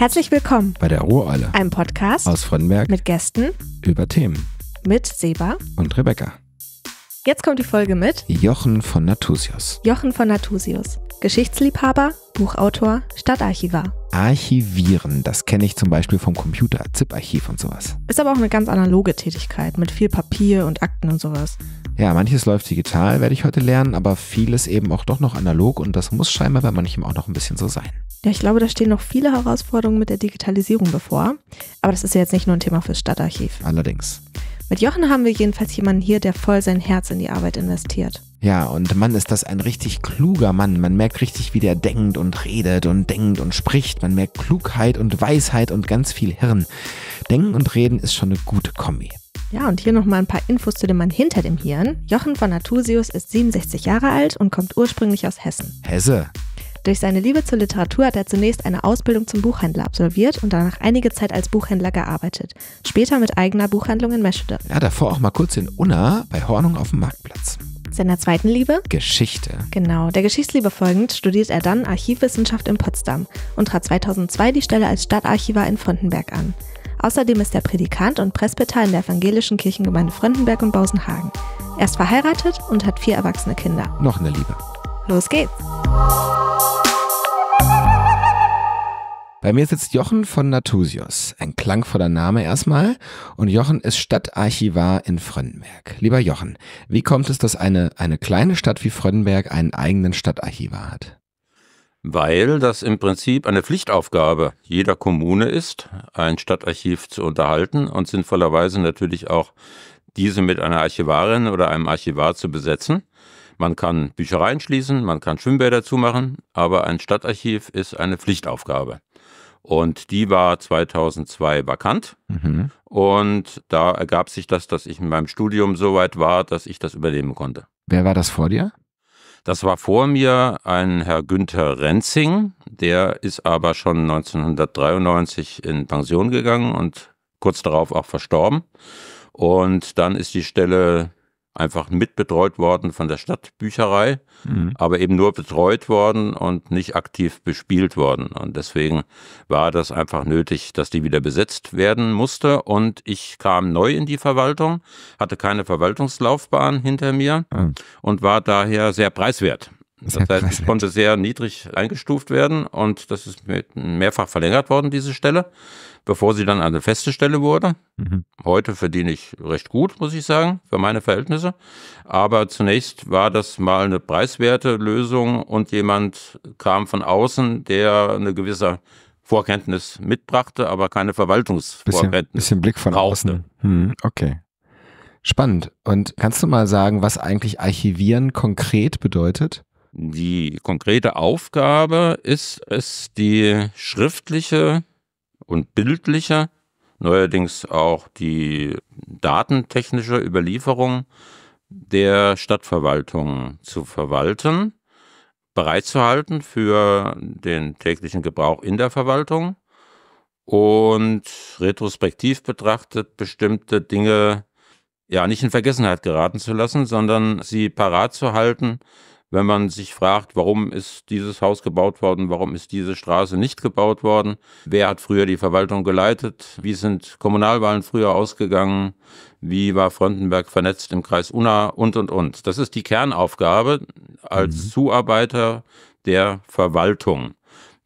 Herzlich willkommen bei der Ruhreule, einem Podcast aus Frönnberg mit Gästen über Themen mit Seba und Rebecca. Jetzt kommt die Folge mit Jochen von Natusius. Jochen von Natusius, Geschichtsliebhaber, Buchautor, Stadtarchivar. Archivieren, das kenne ich zum Beispiel vom Computer, ZIP-Archiv und sowas. Ist aber auch eine ganz analoge Tätigkeit mit viel Papier und Akten und sowas. Ja, manches läuft digital, werde ich heute lernen, aber vieles eben auch doch noch analog und das muss scheinbar bei manchem auch noch ein bisschen so sein. Ja, ich glaube, da stehen noch viele Herausforderungen mit der Digitalisierung bevor. Aber das ist ja jetzt nicht nur ein Thema fürs Stadtarchiv. Allerdings. Mit Jochen haben wir jedenfalls jemanden hier, der voll sein Herz in die Arbeit investiert. Ja, und Mann, ist das ein richtig kluger Mann. Man merkt richtig, wie der denkt und redet und denkt und spricht. Man merkt Klugheit und Weisheit und ganz viel Hirn. Denken und Reden ist schon eine gute Kombi. Ja, und hier nochmal ein paar Infos zu dem Mann hinter dem Hirn. Jochen von Nathusius ist 67 Jahre alt und kommt ursprünglich aus Hessen. Hesse. Durch seine Liebe zur Literatur hat er zunächst eine Ausbildung zum Buchhändler absolviert und danach einige Zeit als Buchhändler gearbeitet. Später mit eigener Buchhandlung in Meschede. Ja, davor auch mal kurz in Unna bei Hornung auf dem Marktplatz. Seiner zweiten Liebe? Geschichte. Genau, der Geschichtsliebe folgend studiert er dann Archivwissenschaft in Potsdam und trat 2002 die Stelle als Stadtarchivar in Frontenberg an. Außerdem ist er Predikant und Presbyter in der evangelischen Kirchengemeinde Fröndenberg und Bausenhagen. Er ist verheiratet und hat vier erwachsene Kinder. Noch eine Liebe. Los geht's! Bei mir sitzt Jochen von Natusius. Ein klangvoller Name erstmal. Und Jochen ist Stadtarchivar in Fröndenberg. Lieber Jochen, wie kommt es, dass eine, eine kleine Stadt wie Fröndenberg einen eigenen Stadtarchivar hat? weil das im Prinzip eine Pflichtaufgabe jeder Kommune ist, ein Stadtarchiv zu unterhalten und sinnvollerweise natürlich auch diese mit einer Archivarin oder einem Archivar zu besetzen. Man kann Büchereien schließen, man kann Schwimmbäder zumachen, aber ein Stadtarchiv ist eine Pflichtaufgabe. Und die war 2002 vakant. Mhm. Und da ergab sich das, dass ich in meinem Studium so weit war, dass ich das übernehmen konnte. Wer war das vor dir? Das war vor mir ein Herr Günther Renzing, der ist aber schon 1993 in Pension gegangen und kurz darauf auch verstorben. Und dann ist die Stelle einfach mitbetreut worden von der Stadtbücherei, mhm. aber eben nur betreut worden und nicht aktiv bespielt worden. Und deswegen war das einfach nötig, dass die wieder besetzt werden musste. Und ich kam neu in die Verwaltung, hatte keine Verwaltungslaufbahn hinter mir mhm. und war daher sehr preiswert. Das heißt, es konnte sehr niedrig eingestuft werden und das ist mehrfach verlängert worden, diese Stelle, bevor sie dann eine feste Stelle wurde. Mhm. Heute verdiene ich recht gut, muss ich sagen, für meine Verhältnisse. Aber zunächst war das mal eine preiswerte Lösung und jemand kam von außen, der eine gewisse Vorkenntnis mitbrachte, aber keine Verwaltungsvorkenntnis. Bisschen, bisschen Blick von brauchte. außen. Hm, okay. Spannend. Und kannst du mal sagen, was eigentlich Archivieren konkret bedeutet? Die konkrete Aufgabe ist es, die schriftliche und bildliche, neuerdings auch die datentechnische Überlieferung der Stadtverwaltung zu verwalten, bereitzuhalten für den täglichen Gebrauch in der Verwaltung und retrospektiv betrachtet bestimmte Dinge ja nicht in Vergessenheit geraten zu lassen, sondern sie parat zu halten, wenn man sich fragt, warum ist dieses Haus gebaut worden, warum ist diese Straße nicht gebaut worden, wer hat früher die Verwaltung geleitet, wie sind Kommunalwahlen früher ausgegangen, wie war Frontenberg vernetzt im Kreis Unna und, und, und. Das ist die Kernaufgabe als mhm. Zuarbeiter der Verwaltung.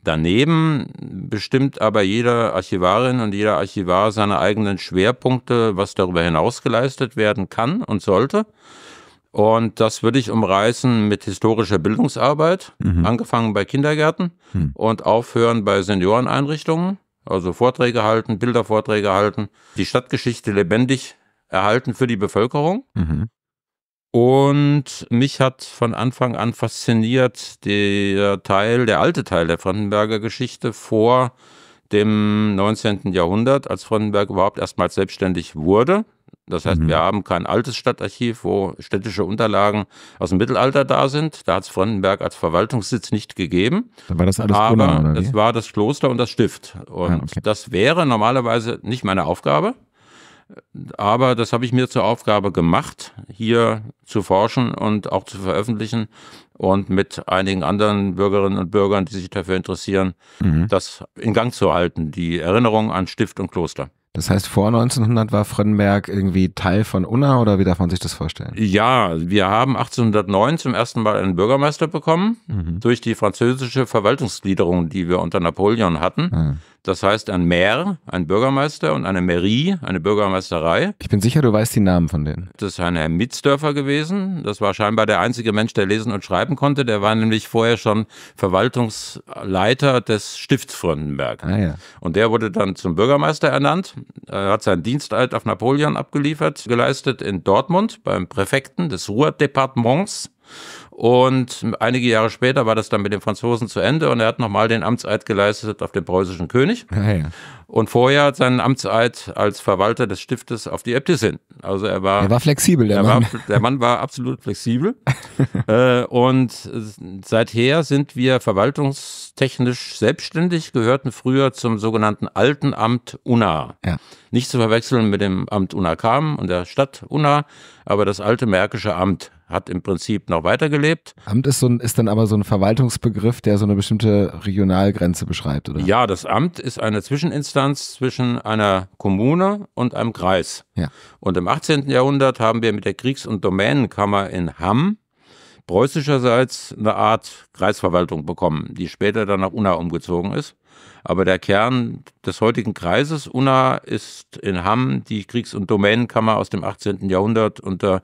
Daneben bestimmt aber jede Archivarin und jeder Archivar seine eigenen Schwerpunkte, was darüber hinaus geleistet werden kann und sollte. Und das würde ich umreißen mit historischer Bildungsarbeit, mhm. angefangen bei Kindergärten mhm. und aufhören bei Senioreneinrichtungen, also Vorträge halten, Bildervorträge halten, die Stadtgeschichte lebendig erhalten für die Bevölkerung. Mhm. Und mich hat von Anfang an fasziniert der Teil, der alte Teil der Frankenberger Geschichte vor dem 19. Jahrhundert, als Frankenberg überhaupt erstmals selbstständig wurde, das heißt, mhm. wir haben kein altes Stadtarchiv, wo städtische Unterlagen aus dem Mittelalter da sind. Da hat es Frontenberg als Verwaltungssitz nicht gegeben. Da war das alles Aber Brunnen, oder wie? es war das Kloster und das Stift. Ah, und ah, okay. das wäre normalerweise nicht meine Aufgabe. Aber das habe ich mir zur Aufgabe gemacht, hier zu forschen und auch zu veröffentlichen und mit einigen anderen Bürgerinnen und Bürgern, die sich dafür interessieren, mhm. das in Gang zu halten, die Erinnerung an Stift und Kloster. Das heißt, vor 1900 war Frönnberg irgendwie Teil von Unna oder wie darf man sich das vorstellen? Ja, wir haben 1809 zum ersten Mal einen Bürgermeister bekommen mhm. durch die französische Verwaltungsgliederung, die wir unter Napoleon hatten. Mhm. Das heißt ein Mär, ein Bürgermeister und eine Mairie, eine Bürgermeisterei. Ich bin sicher, du weißt die Namen von denen. Das ist ein Herr Mitzdörfer gewesen. Das war scheinbar der einzige Mensch, der lesen und schreiben konnte. Der war nämlich vorher schon Verwaltungsleiter des Stifts Fröndenberg. Ah, ja. Und der wurde dann zum Bürgermeister ernannt, er hat seinen Dienstalt auf Napoleon abgeliefert, geleistet in Dortmund beim Präfekten des Ruhrdepartements und einige Jahre später war das dann mit den Franzosen zu Ende und er hat nochmal den Amtseid geleistet auf den preußischen König. Ja, ja. Und vorher hat seinen Amtseid als Verwalter des Stiftes auf die Äbtissin. Also er war. Er war flexibel, der Mann. War, der Mann war absolut flexibel. äh, und seither sind wir verwaltungstechnisch selbstständig, gehörten früher zum sogenannten Alten Amt Unna. Ja. Nicht zu verwechseln mit dem Amt Unna Kam und der Stadt Unna, aber das alte märkische Amt hat im Prinzip noch weitergelebt. Amt ist, so ein, ist dann aber so ein Verwaltungsbegriff, der so eine bestimmte Regionalgrenze beschreibt, oder? Ja, das Amt ist eine Zwischeninstanz zwischen einer Kommune und einem Kreis. Ja. Und im 18. Jahrhundert haben wir mit der Kriegs- und Domänenkammer in Hamm preußischerseits eine Art Kreisverwaltung bekommen, die später dann nach Unna umgezogen ist. Aber der Kern des heutigen Kreises Unna ist in Hamm die Kriegs- und Domänenkammer aus dem 18. Jahrhundert unter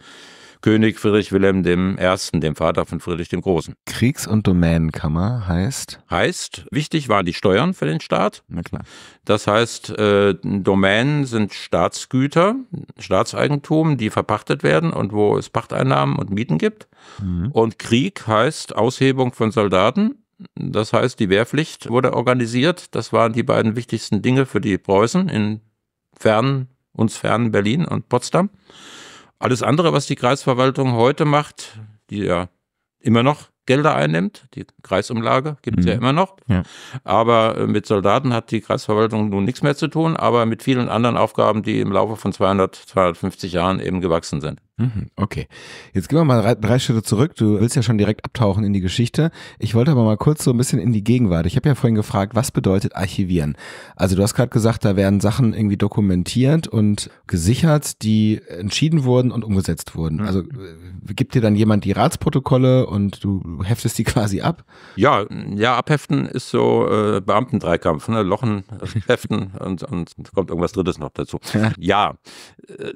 König Friedrich Wilhelm I., dem Vater von Friedrich dem Großen. Kriegs- und Domänenkammer heißt? Heißt, wichtig waren die Steuern für den Staat. Na klar. Das heißt, äh, Domänen sind Staatsgüter, Staatseigentum, die verpachtet werden und wo es Pachteinnahmen und Mieten gibt. Mhm. Und Krieg heißt Aushebung von Soldaten. Das heißt, die Wehrpflicht wurde organisiert. Das waren die beiden wichtigsten Dinge für die Preußen in fernen, uns fernen Berlin und Potsdam. Alles andere, was die Kreisverwaltung heute macht, die ja immer noch Gelder einnimmt, die Kreisumlage gibt es mhm. ja immer noch, ja. aber äh, mit Soldaten hat die Kreisverwaltung nun nichts mehr zu tun, aber mit vielen anderen Aufgaben, die im Laufe von 200, 250 Jahren eben gewachsen sind. Mhm, okay. Jetzt gehen wir mal drei, Schritte zurück. Du willst ja schon direkt abtauchen in die Geschichte. Ich wollte aber mal kurz so ein bisschen in die Gegenwart. Ich habe ja vorhin gefragt, was bedeutet archivieren? Also du hast gerade gesagt, da werden Sachen irgendwie dokumentiert und gesichert, die entschieden wurden und umgesetzt wurden. Mhm. Also äh, gibt dir dann jemand die Ratsprotokolle und du heftest die quasi ab? Ja, ja, abheften ist so äh, Beamtendreikampf, ne? Lochen, heften und, und kommt irgendwas Drittes noch dazu. Ja, ja. Äh,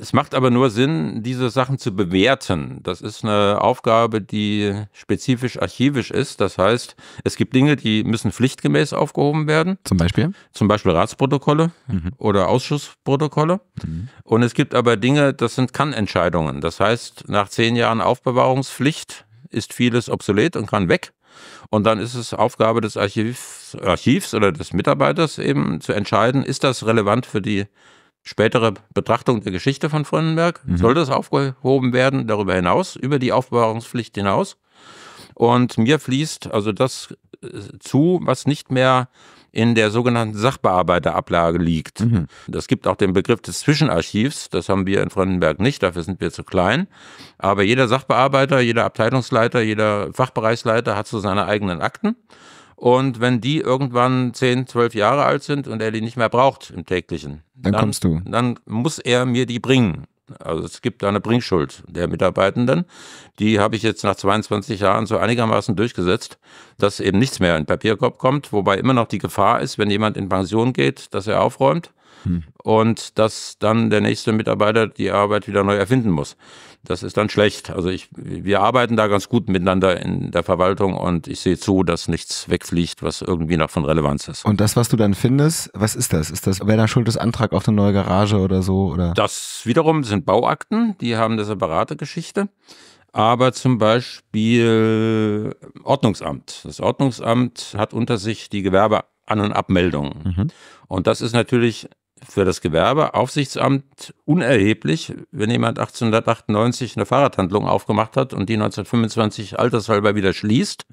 es macht aber nur Sinn, diese Sachen zu bewerten. Das ist eine Aufgabe, die spezifisch archivisch ist. Das heißt, es gibt Dinge, die müssen pflichtgemäß aufgehoben werden. Zum Beispiel? Zum Beispiel Ratsprotokolle mhm. oder Ausschussprotokolle. Mhm. Und es gibt aber Dinge, das sind Kann-Entscheidungen. Das heißt, nach zehn Jahren Aufbewahrungspflicht ist vieles obsolet und kann weg. Und dann ist es Aufgabe des Archivs, Archivs oder des Mitarbeiters eben zu entscheiden, ist das relevant für die spätere Betrachtung der Geschichte von Frönnenberg mhm. soll das aufgehoben werden, darüber hinaus, über die Aufbewahrungspflicht hinaus. Und mir fließt also das äh, zu, was nicht mehr in der sogenannten Sachbearbeiterablage liegt. Mhm. Das gibt auch den Begriff des Zwischenarchivs. Das haben wir in Fröndenberg nicht, dafür sind wir zu klein. Aber jeder Sachbearbeiter, jeder Abteilungsleiter, jeder Fachbereichsleiter hat so seine eigenen Akten. Und wenn die irgendwann 10, 12 Jahre alt sind und er die nicht mehr braucht im täglichen, dann, dann kommst du. Dann muss er mir die bringen. Also es gibt da eine Bringschuld der Mitarbeitenden. Die habe ich jetzt nach 22 Jahren so einigermaßen durchgesetzt, dass eben nichts mehr in den Papierkorb kommt, wobei immer noch die Gefahr ist, wenn jemand in Pension geht, dass er aufräumt hm. und dass dann der nächste Mitarbeiter die Arbeit wieder neu erfinden muss das ist dann schlecht. Also ich, wir arbeiten da ganz gut miteinander in der Verwaltung und ich sehe zu, dass nichts wegfliegt, was irgendwie noch von Relevanz ist. Und das, was du dann findest, was ist das? Ist das Werner Schultes Antrag auf eine neue Garage oder so? Oder? Das wiederum sind Bauakten, die haben eine separate Geschichte. Aber zum Beispiel Ordnungsamt. Das Ordnungsamt hat unter sich die Gewerbean- und Abmeldungen. Mhm. Und das ist natürlich für das Gewerbeaufsichtsamt unerheblich, wenn jemand 1898 eine Fahrradhandlung aufgemacht hat und die 1925 altershalber wieder schließt,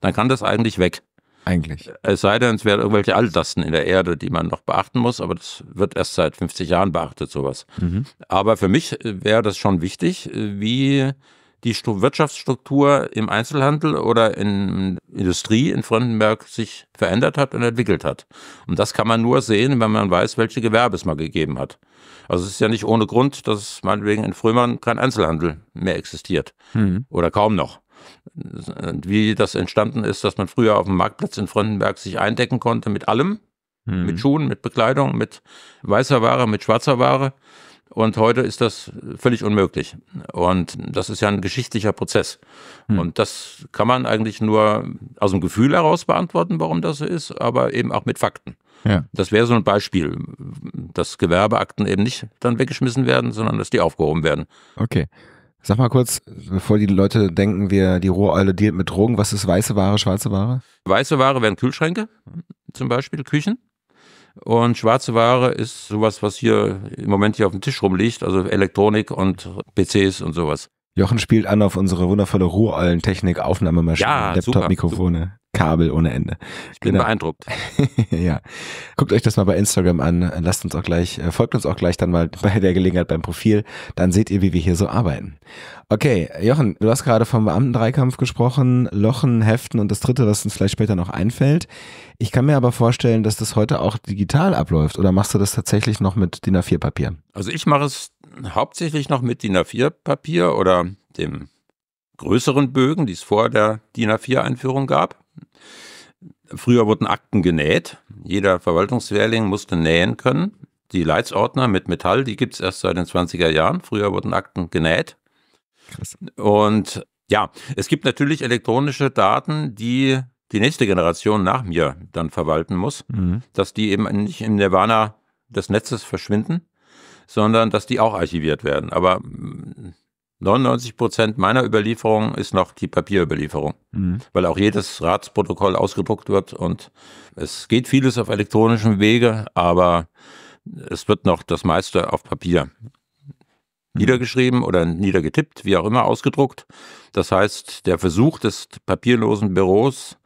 dann kann das eigentlich weg. Eigentlich. Es sei denn, es wären irgendwelche Altlasten in der Erde, die man noch beachten muss, aber das wird erst seit 50 Jahren beachtet, sowas. Mhm. Aber für mich äh, wäre das schon wichtig, äh, wie die Wirtschaftsstruktur im Einzelhandel oder in Industrie in Fremdenberg sich verändert hat und entwickelt hat. Und das kann man nur sehen, wenn man weiß, welche Gewerbe es mal gegeben hat. Also es ist ja nicht ohne Grund, dass meinetwegen in Frömmern kein Einzelhandel mehr existiert mhm. oder kaum noch. Wie das entstanden ist, dass man früher auf dem Marktplatz in Fröndenberg sich eindecken konnte mit allem, mhm. mit Schuhen, mit Bekleidung, mit weißer Ware, mit schwarzer Ware und heute ist das völlig unmöglich. Und das ist ja ein geschichtlicher Prozess. Hm. Und das kann man eigentlich nur aus dem Gefühl heraus beantworten, warum das so ist, aber eben auch mit Fakten. Ja. Das wäre so ein Beispiel, dass Gewerbeakten eben nicht dann weggeschmissen werden, sondern dass die aufgehoben werden. Okay. Sag mal kurz, bevor die Leute denken, wir die Roheule dealt mit Drogen, was ist weiße Ware, schwarze Ware? Weiße Ware wären Kühlschränke, zum Beispiel Küchen. Und schwarze Ware ist sowas, was hier im Moment hier auf dem Tisch rumliegt, also Elektronik und PCs und sowas. Jochen spielt an auf unsere wundervolle Ruhrollen-Technik, Aufnahmemaschine, ja, Laptop-Mikrofone, Kabel ohne Ende. Ich bin genau. beeindruckt. ja. Guckt euch das mal bei Instagram an. Lasst uns auch gleich, äh, folgt uns auch gleich dann mal bei der Gelegenheit beim Profil. Dann seht ihr, wie wir hier so arbeiten. Okay, Jochen, du hast gerade vom Beamten-Dreikampf gesprochen, Lochen, Heften und das dritte, was uns vielleicht später noch einfällt. Ich kann mir aber vorstellen, dass das heute auch digital abläuft. Oder machst du das tatsächlich noch mit DIN A4-Papier? Also ich mache es hauptsächlich noch mit DIN A4-Papier oder dem größeren Bögen, die es vor der DIN A4-Einführung gab. Früher wurden Akten genäht. Jeder Verwaltungslehrling musste nähen können. Die Leitsordner mit Metall, die gibt es erst seit den 20er Jahren. Früher wurden Akten genäht. Krass. Und ja, es gibt natürlich elektronische Daten, die die nächste Generation nach mir dann verwalten muss, mhm. dass die eben nicht im Nirvana des Netzes verschwinden sondern dass die auch archiviert werden. Aber 99 mm, Prozent meiner Überlieferung ist noch die Papierüberlieferung, mhm. weil auch jedes Ratsprotokoll ausgedruckt wird und es geht vieles auf elektronischem Wege, aber es wird noch das meiste auf Papier mhm. niedergeschrieben oder niedergetippt, wie auch immer, ausgedruckt. Das heißt, der Versuch des papierlosen Büros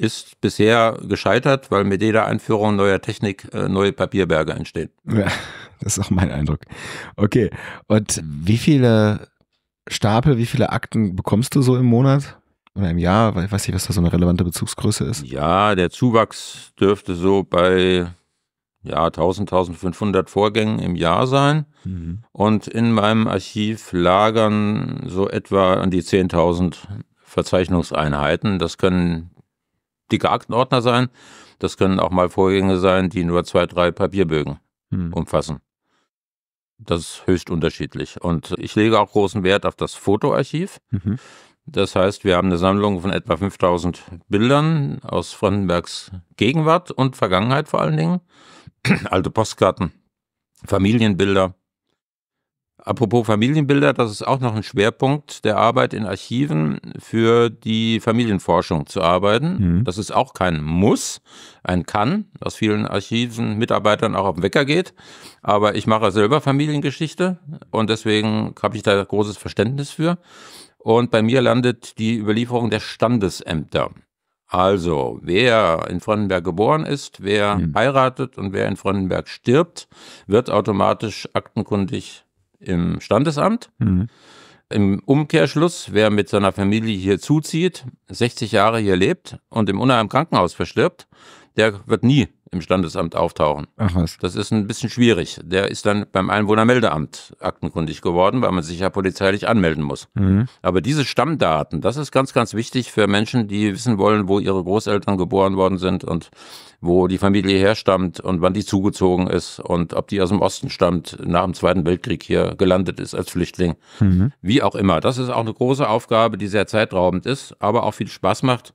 ist bisher gescheitert, weil mit jeder Einführung neuer Technik äh, neue Papierberge entstehen. Ja, das ist auch mein Eindruck. Okay, und wie viele Stapel, wie viele Akten bekommst du so im Monat? Oder im Jahr? Weil Ich weiß nicht, was da so eine relevante Bezugsgröße ist. Ja, der Zuwachs dürfte so bei ja, 1000, 1500 Vorgängen im Jahr sein. Mhm. Und in meinem Archiv lagern so etwa an die 10.000 Verzeichnungseinheiten. Das können dicke Aktenordner sein. Das können auch mal Vorgänge sein, die nur zwei, drei Papierbögen hm. umfassen. Das ist höchst unterschiedlich. Und ich lege auch großen Wert auf das Fotoarchiv. Mhm. Das heißt, wir haben eine Sammlung von etwa 5000 Bildern aus Brandenbergs Gegenwart und Vergangenheit vor allen Dingen. Alte Postkarten, Familienbilder, Apropos Familienbilder, das ist auch noch ein Schwerpunkt der Arbeit in Archiven für die Familienforschung zu arbeiten. Mhm. Das ist auch kein Muss, ein Kann, was vielen Archiven Mitarbeitern auch auf den Wecker geht. Aber ich mache selber Familiengeschichte und deswegen habe ich da großes Verständnis für. Und bei mir landet die Überlieferung der Standesämter. Also, wer in Fröndenberg geboren ist, wer mhm. heiratet und wer in Fröndenberg stirbt, wird automatisch aktenkundig im Standesamt. Mhm. Im Umkehrschluss, wer mit seiner Familie hier zuzieht, 60 Jahre hier lebt und im Unheim Krankenhaus verstirbt, der wird nie im Standesamt auftauchen. Ach was. Das ist ein bisschen schwierig. Der ist dann beim Einwohnermeldeamt aktenkundig geworden, weil man sich ja polizeilich anmelden muss. Mhm. Aber diese Stammdaten, das ist ganz, ganz wichtig für Menschen, die wissen wollen, wo ihre Großeltern geboren worden sind und wo die Familie herstammt und wann die zugezogen ist und ob die aus dem Osten stammt, nach dem Zweiten Weltkrieg hier gelandet ist als Flüchtling. Mhm. Wie auch immer. Das ist auch eine große Aufgabe, die sehr zeitraubend ist, aber auch viel Spaß macht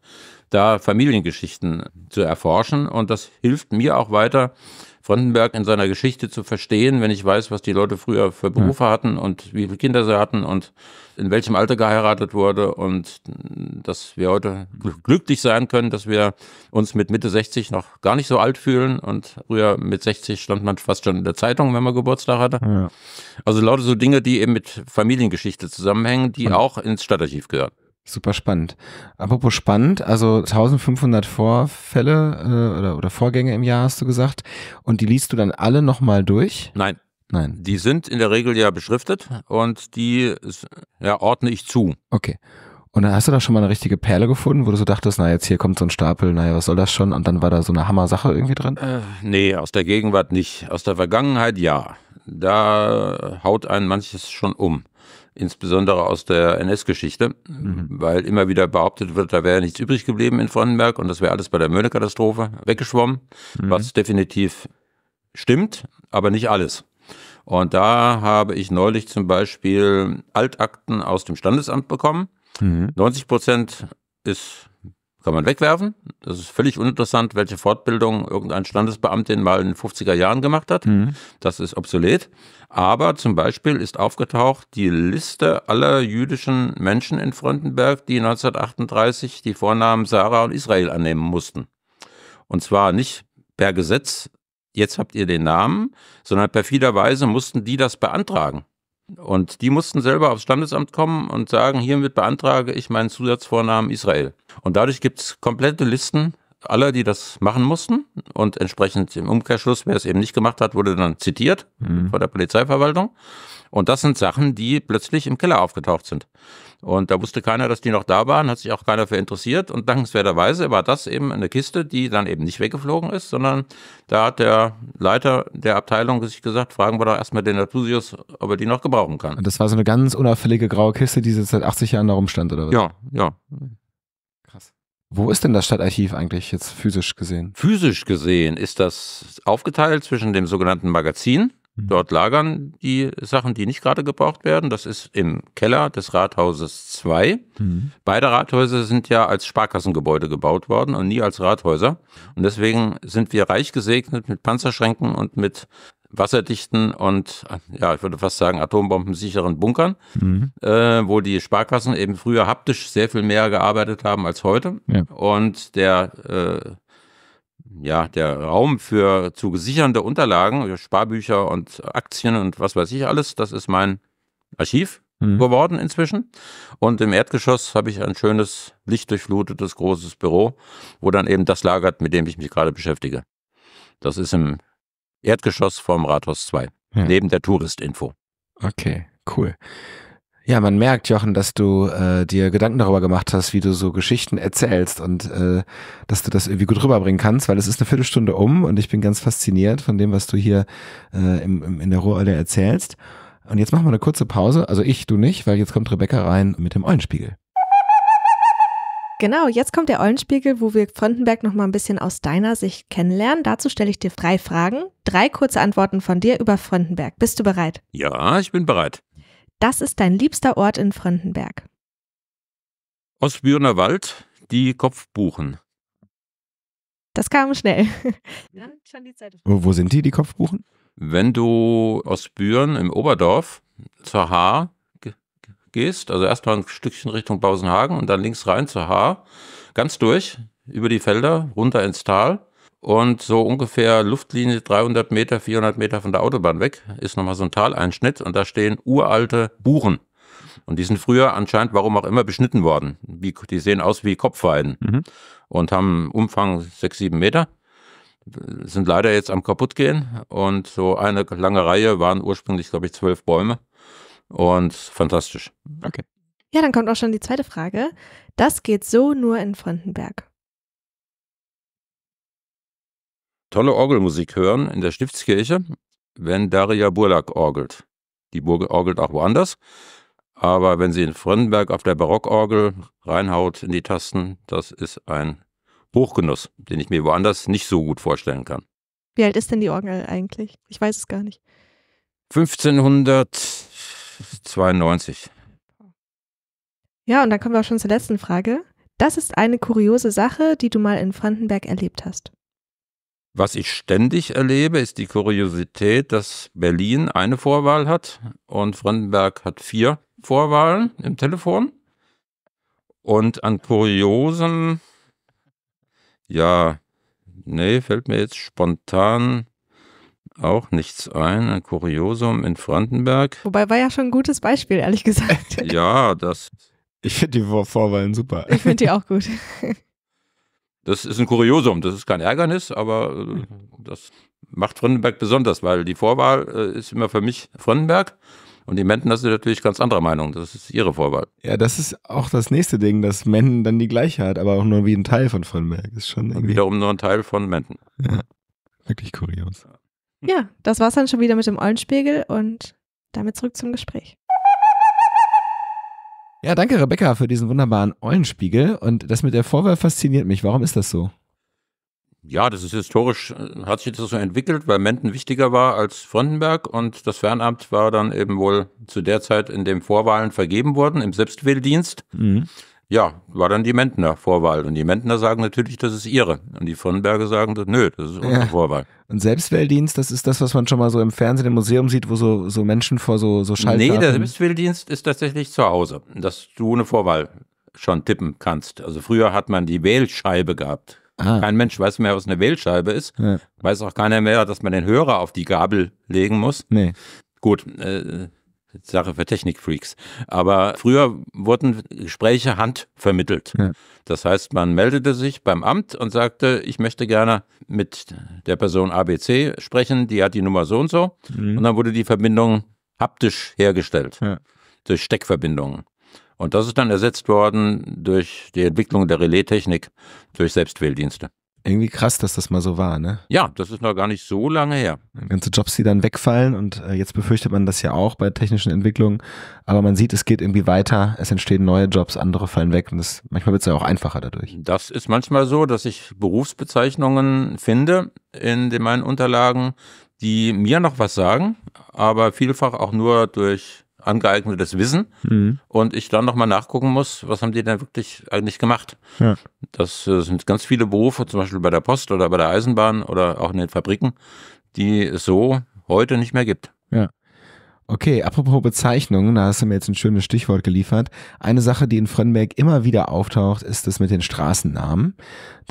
da Familiengeschichten zu erforschen. Und das hilft mir auch weiter, Frontenberg in seiner Geschichte zu verstehen, wenn ich weiß, was die Leute früher für Berufe hm. hatten und wie viele Kinder sie hatten und in welchem Alter geheiratet wurde und dass wir heute glücklich sein können, dass wir uns mit Mitte 60 noch gar nicht so alt fühlen und früher mit 60 stand man fast schon in der Zeitung, wenn man Geburtstag hatte. Ja. Also lauter so Dinge, die eben mit Familiengeschichte zusammenhängen, die hm. auch ins Stadtarchiv gehören. Super spannend. Apropos spannend, also 1500 Vorfälle äh, oder, oder Vorgänge im Jahr hast du gesagt und die liest du dann alle nochmal durch? Nein. Nein. Die sind in der Regel ja beschriftet ah. und die ja, ordne ich zu. Okay. Und dann hast du da schon mal eine richtige Perle gefunden, wo du so dachtest, na jetzt hier kommt so ein Stapel, naja, was soll das schon? Und dann war da so eine Hammer-Sache irgendwie drin? Äh, nee, aus der Gegenwart nicht. Aus der Vergangenheit ja. Da haut einen manches schon um insbesondere aus der NS-Geschichte, mhm. weil immer wieder behauptet wird, da wäre nichts übrig geblieben in Brandenburg und das wäre alles bei der Möhne-Katastrophe weggeschwommen, mhm. was definitiv stimmt, aber nicht alles. Und da habe ich neulich zum Beispiel Altakten aus dem Standesamt bekommen. Mhm. 90 Prozent ist kann man wegwerfen. Das ist völlig uninteressant, welche Fortbildung irgendein Standesbeamtin mal in den 50er Jahren gemacht hat. Mhm. Das ist obsolet. Aber zum Beispiel ist aufgetaucht die Liste aller jüdischen Menschen in Frontenberg, die 1938 die Vornamen Sarah und Israel annehmen mussten. Und zwar nicht per Gesetz, jetzt habt ihr den Namen, sondern perfiderweise mussten die das beantragen. Und die mussten selber aufs Standesamt kommen und sagen, hiermit beantrage ich meinen Zusatzvornamen Israel. Und dadurch gibt es komplette Listen aller, die das machen mussten. Und entsprechend im Umkehrschluss, wer es eben nicht gemacht hat, wurde dann zitiert mhm. vor der Polizeiverwaltung. Und das sind Sachen, die plötzlich im Keller aufgetaucht sind. Und da wusste keiner, dass die noch da waren, hat sich auch keiner für interessiert. Und dankenswerterweise war das eben eine Kiste, die dann eben nicht weggeflogen ist, sondern da hat der Leiter der Abteilung sich gesagt, fragen wir doch erstmal den Natusius, ob er die noch gebrauchen kann. Und das war so eine ganz unauffällige graue Kiste, die seit 80 Jahren da rumstand, oder was? Ja, ja. Wo ist denn das Stadtarchiv eigentlich jetzt physisch gesehen? Physisch gesehen ist das aufgeteilt zwischen dem sogenannten Magazin. Hm. Dort lagern die Sachen, die nicht gerade gebraucht werden. Das ist im Keller des Rathauses 2. Mhm. Beide Rathäuser sind ja als Sparkassengebäude gebaut worden und nie als Rathäuser. Und deswegen sind wir reich gesegnet mit Panzerschränken und mit wasserdichten und, ja, ich würde fast sagen, atombombensicheren Bunkern, mhm. äh, wo die Sparkassen eben früher haptisch sehr viel mehr gearbeitet haben als heute. Ja. Und der, äh, ja, der Raum für zu gesichernde Unterlagen, Sparbücher und Aktien und was weiß ich alles, das ist mein Archiv mhm. geworden inzwischen. Und im Erdgeschoss habe ich ein schönes, lichtdurchflutetes, großes Büro, wo dann eben das lagert, mit dem ich mich gerade beschäftige. Das ist im Erdgeschoss vom Rathaus 2, ja. neben der Touristinfo. Okay, cool. Ja, man merkt, Jochen, dass du äh, dir Gedanken darüber gemacht hast, wie du so Geschichten erzählst und äh, dass du das irgendwie gut rüberbringen kannst, weil es ist eine Viertelstunde um und ich bin ganz fasziniert von dem, was du hier äh, im, im, in der Ruhrölle erzählst. Und jetzt machen wir eine kurze Pause. Also ich, du nicht, weil jetzt kommt Rebecca rein mit dem Eulenspiegel. Genau, jetzt kommt der Eulenspiegel, wo wir Frontenberg noch mal ein bisschen aus deiner Sicht kennenlernen. Dazu stelle ich dir drei Fragen, drei kurze Antworten von dir über Frontenberg. Bist du bereit? Ja, ich bin bereit. Das ist dein liebster Ort in Frontenberg. Ostbürener Wald, die Kopfbuchen. Das kam schnell. Ja, wo sind die, die Kopfbuchen? Wenn du aus im Oberdorf zur Haar gehst, also erstmal ein Stückchen Richtung Bausenhagen und dann links rein zur Haar, ganz durch, über die Felder, runter ins Tal. Und so ungefähr Luftlinie 300 Meter, 400 Meter von der Autobahn weg ist nochmal so ein Taleinschnitt und da stehen uralte Buchen. Und die sind früher anscheinend, warum auch immer, beschnitten worden. Wie, die sehen aus wie Kopfweiden mhm. und haben Umfang 6, 7 Meter. Sind leider jetzt am kaputtgehen und so eine lange Reihe waren ursprünglich, glaube ich, zwölf Bäume und fantastisch. Okay. Ja, dann kommt auch schon die zweite Frage. Das geht so nur in Frontenberg. Tolle Orgelmusik hören in der Stiftskirche, wenn Daria Burlak orgelt. Die Burg orgelt auch woanders, aber wenn sie in Frontenberg auf der Barockorgel reinhaut in die Tasten, das ist ein Hochgenuss, den ich mir woanders nicht so gut vorstellen kann. Wie alt ist denn die Orgel eigentlich? Ich weiß es gar nicht. 1500 92. Ja, und dann kommen wir auch schon zur letzten Frage. Das ist eine kuriose Sache, die du mal in Frankenberg erlebt hast. Was ich ständig erlebe, ist die Kuriosität, dass Berlin eine Vorwahl hat und Frankenberg hat vier Vorwahlen im Telefon. Und an kuriosen, ja, nee, fällt mir jetzt spontan auch nichts ein. Ein Kuriosum in Brandenberg. Wobei war ja schon ein gutes Beispiel, ehrlich gesagt. ja, das. Ich finde die Vorwahlen super. Ich finde die auch gut. das ist ein Kuriosum, das ist kein Ärgernis, aber äh, das macht Brandenberg besonders, weil die Vorwahl äh, ist immer für mich Brandenberg. Und die Menden sind natürlich ganz anderer Meinung. Das ist ihre Vorwahl. Ja, das ist auch das nächste Ding, dass Menden dann die gleiche hat, aber auch nur wie ein Teil von Fronberg. Ist schon irgendwie. Und wiederum nur ein Teil von Menden. Ja, wirklich kurios ja, das war's dann schon wieder mit dem Eulenspiegel und damit zurück zum Gespräch. Ja, danke Rebecca für diesen wunderbaren Eulenspiegel und das mit der Vorwahl fasziniert mich. Warum ist das so? Ja, das ist historisch, äh, hat sich das so entwickelt, weil Menden wichtiger war als Frontenberg und das Fernamt war dann eben wohl zu der Zeit, in dem Vorwahlen vergeben wurden, im Selbstwähldienst. Mhm ja, war dann die Mentner Vorwahl. Und die Mentner sagen natürlich, das ist ihre. Und die Vonnenberger sagen, nö, das ist unsere ja. Vorwahl. Und Selbstwähldienst, das ist das, was man schon mal so im Fernsehen, im Museum sieht, wo so, so Menschen vor so, so Schalter. Nee, der Selbstwähldienst ist tatsächlich zu Hause, dass du eine Vorwahl schon tippen kannst. Also früher hat man die Wählscheibe gehabt. Ah. Kein Mensch weiß mehr, was eine Wählscheibe ist. Ja. Weiß auch keiner mehr, dass man den Hörer auf die Gabel legen muss. Nee. Gut, äh, Sache für Technikfreaks. Aber früher wurden Gespräche handvermittelt. Ja. Das heißt, man meldete sich beim Amt und sagte, ich möchte gerne mit der Person ABC sprechen, die hat die Nummer so und so. Mhm. Und dann wurde die Verbindung haptisch hergestellt ja. durch Steckverbindungen. Und das ist dann ersetzt worden durch die Entwicklung der Relaistechnik, durch Selbstwähldienste. Irgendwie krass, dass das mal so war, ne? Ja, das ist noch gar nicht so lange her. Ganze Jobs, die dann wegfallen und äh, jetzt befürchtet man das ja auch bei technischen Entwicklungen. Aber man sieht, es geht irgendwie weiter, es entstehen neue Jobs, andere fallen weg und das, manchmal wird es ja auch einfacher dadurch. Das ist manchmal so, dass ich Berufsbezeichnungen finde in den, meinen Unterlagen, die mir noch was sagen, aber vielfach auch nur durch angeeignetes Wissen mhm. und ich dann nochmal nachgucken muss, was haben die denn wirklich eigentlich gemacht. Ja. Das äh, sind ganz viele Berufe, zum Beispiel bei der Post oder bei der Eisenbahn oder auch in den Fabriken, die es so heute nicht mehr gibt. Ja. Okay, apropos Bezeichnungen, da hast du mir jetzt ein schönes Stichwort geliefert. Eine Sache, die in Frönnberg immer wieder auftaucht, ist das mit den Straßennamen.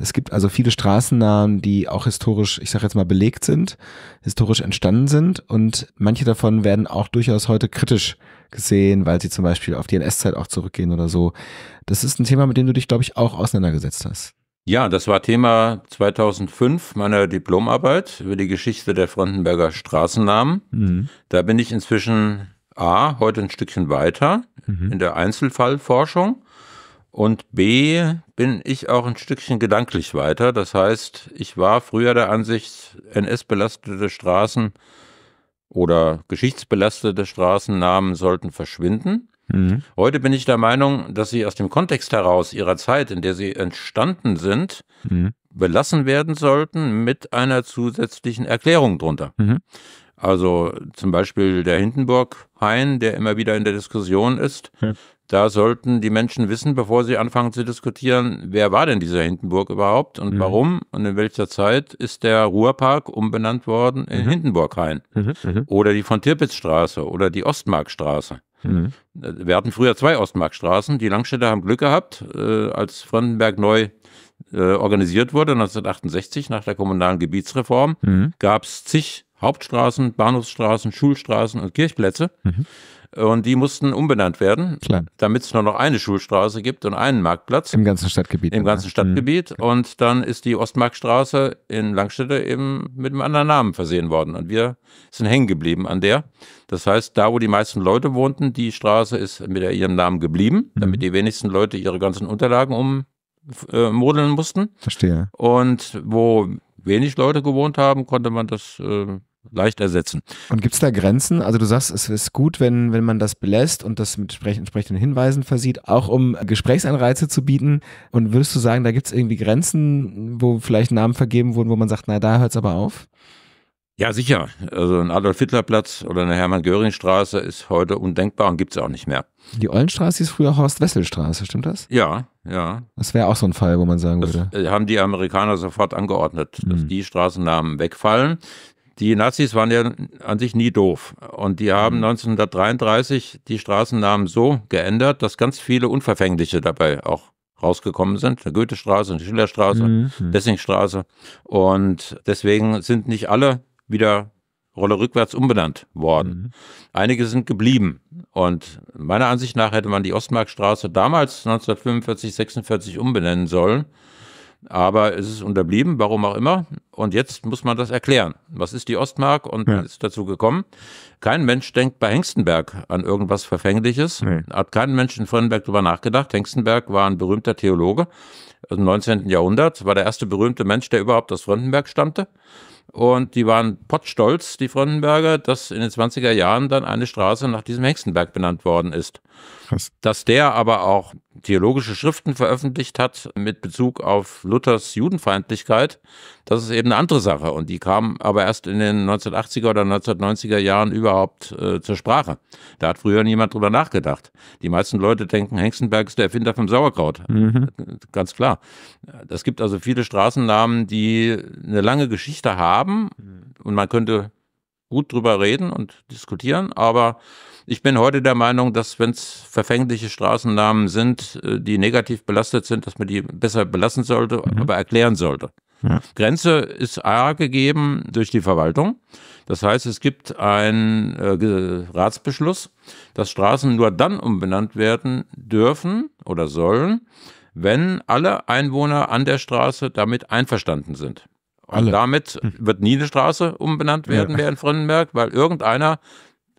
Es gibt also viele Straßennamen, die auch historisch, ich sage jetzt mal, belegt sind, historisch entstanden sind und manche davon werden auch durchaus heute kritisch gesehen, weil sie zum Beispiel auf die NS-Zeit auch zurückgehen oder so. Das ist ein Thema, mit dem du dich, glaube ich, auch auseinandergesetzt hast. Ja, das war Thema 2005 meiner Diplomarbeit über die Geschichte der Frontenberger Straßennamen. Mhm. Da bin ich inzwischen A, heute ein Stückchen weiter mhm. in der Einzelfallforschung und B, bin ich auch ein Stückchen gedanklich weiter. Das heißt, ich war früher der Ansicht, NS-belastete Straßen oder geschichtsbelastete Straßennamen sollten verschwinden. Mhm. Heute bin ich der Meinung, dass sie aus dem Kontext heraus ihrer Zeit, in der sie entstanden sind, mhm. belassen werden sollten mit einer zusätzlichen Erklärung drunter. Mhm. Also zum Beispiel der Hindenburg-Hain, der immer wieder in der Diskussion ist. Ja. Da sollten die Menschen wissen, bevor sie anfangen zu diskutieren, wer war denn dieser Hindenburg überhaupt und mhm. warum und in welcher Zeit ist der Ruhrpark umbenannt worden in mhm. Hindenburg-Hain. Mhm. mhm. Oder die von Tirpitzstraße oder die Ostmarkstraße. Mhm. Äh, wir hatten früher zwei Ostmarkstraßen. Die Langstädter haben Glück gehabt, äh, als Fremdenberg neu äh, organisiert wurde, 1968 nach der kommunalen Gebietsreform, mhm. gab es zig Hauptstraßen, Bahnhofsstraßen, Schulstraßen und Kirchplätze. Mhm. Und die mussten umbenannt werden, damit es nur noch eine Schulstraße gibt und einen Marktplatz. Im ganzen Stadtgebiet. Im ganzen Stadtgebiet. Mhm. Und dann ist die Ostmarktstraße in Langstädte eben mit einem anderen Namen versehen worden. Und wir sind hängen geblieben an der. Das heißt, da, wo die meisten Leute wohnten, die Straße ist mit ihrem Namen geblieben, mhm. damit die wenigsten Leute ihre ganzen Unterlagen ummodeln äh, mussten. Verstehe. Und wo wenig Leute gewohnt haben, konnte man das äh, leicht ersetzen. Und gibt es da Grenzen? Also du sagst, es ist gut, wenn, wenn man das belässt und das mit entsprechenden Hinweisen versieht, auch um Gesprächsanreize zu bieten. Und würdest du sagen, da gibt es irgendwie Grenzen, wo vielleicht Namen vergeben wurden, wo man sagt, na, da hört es aber auf? Ja, sicher. Also ein Adolf-Hitler-Platz oder eine Hermann-Göring-Straße ist heute undenkbar und gibt es auch nicht mehr. Die Ollenstraße ist früher Horst-Wessel-Straße, stimmt das? Ja, ja. Das wäre auch so ein Fall, wo man sagen das würde. Äh, haben die Amerikaner sofort angeordnet, dass mhm. die Straßennamen wegfallen. Die Nazis waren ja an sich nie doof. Und die haben 1933 mhm. die Straßennamen so geändert, dass ganz viele Unverfängliche dabei auch rausgekommen sind. Der Goethestraße, die Schillerstraße, mhm, mhm. Dessingstraße. Und deswegen sind nicht alle wieder Rolle rückwärts umbenannt worden. Mhm. Einige sind geblieben. Und meiner Ansicht nach hätte man die Ostmarkstraße damals 1945, 1946 umbenennen sollen. Aber es ist unterblieben, warum auch immer. Und jetzt muss man das erklären. Was ist die Ostmark und ja. ist dazu gekommen? Kein Mensch denkt bei Hengstenberg an irgendwas Verfängliches. Nee. Hat kein Mensch in Fröndenberg drüber nachgedacht. Hengstenberg war ein berühmter Theologe im 19. Jahrhundert, war der erste berühmte Mensch, der überhaupt aus Fröndenberg stammte. Und die waren pottstolz, die Fröndenberger, dass in den 20er Jahren dann eine Straße nach diesem Hengstenberg benannt worden ist. Krass. Dass der aber auch theologische Schriften veröffentlicht hat mit Bezug auf Luthers Judenfeindlichkeit, das ist eben eine andere Sache. Und die kam aber erst in den 1980er oder 1990er Jahren überhaupt äh, zur Sprache. Da hat früher niemand drüber nachgedacht. Die meisten Leute denken, Hengstenberg ist der Erfinder vom Sauerkraut. Mhm. Ganz klar. Es gibt also viele Straßennamen, die eine lange Geschichte haben. Und man könnte gut drüber reden und diskutieren, aber ich bin heute der Meinung, dass wenn es verfängliche Straßennamen sind, äh, die negativ belastet sind, dass man die besser belassen sollte, mhm. aber erklären sollte. Ja. Grenze ist A gegeben durch die Verwaltung. Das heißt, es gibt einen äh, Ratsbeschluss, dass Straßen nur dann umbenannt werden dürfen oder sollen, wenn alle Einwohner an der Straße damit einverstanden sind. Und Alle. damit hm. wird nie eine Straße umbenannt werden ja. mehr in Frennenberg, weil irgendeiner